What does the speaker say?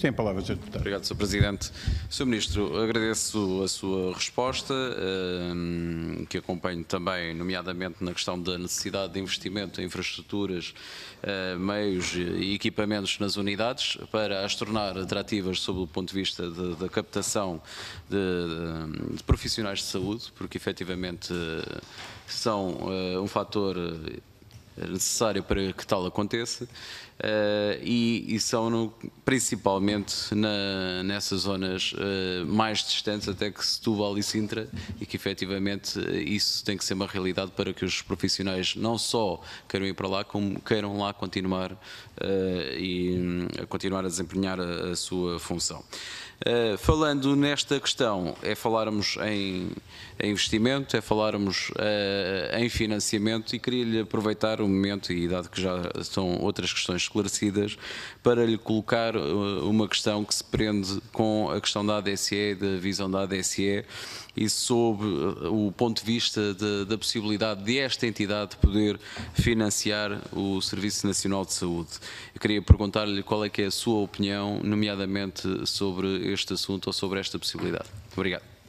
Sem palavras, Sr. Deputado. Obrigado, Sr. Presidente. Sr. Ministro, agradeço a sua resposta, ehm, que acompanho também, nomeadamente na questão da necessidade de investimento em infraestruturas, eh, meios e equipamentos nas unidades, para as tornar atrativas sob o ponto de vista da captação de, de profissionais de saúde, porque efetivamente eh, são eh, um fator necessária para que tal aconteça eh, e, e são no, principalmente na, nessas zonas eh, mais distantes, até que Setúbal e Sintra, e que efetivamente eh, isso tem que ser uma realidade para que os profissionais não só queiram ir para lá, como queiram lá continuar e a continuar a desempenhar a, a sua função. Uh, falando nesta questão, é falarmos em, em investimento, é falarmos uh, em financiamento e queria-lhe aproveitar o momento, e dado que já são outras questões esclarecidas, para lhe colocar eh, uma questão que se prende com a questão da ADSE, da visão da ADSE, e sob eh, o ponto de vista de, da possibilidade de esta entidade poder financiar o Serviço Nacional de Saúde. Eu queria perguntar-lhe qual é que é a sua opinião, nomeadamente sobre este assunto ou sobre esta possibilidade. Obrigado.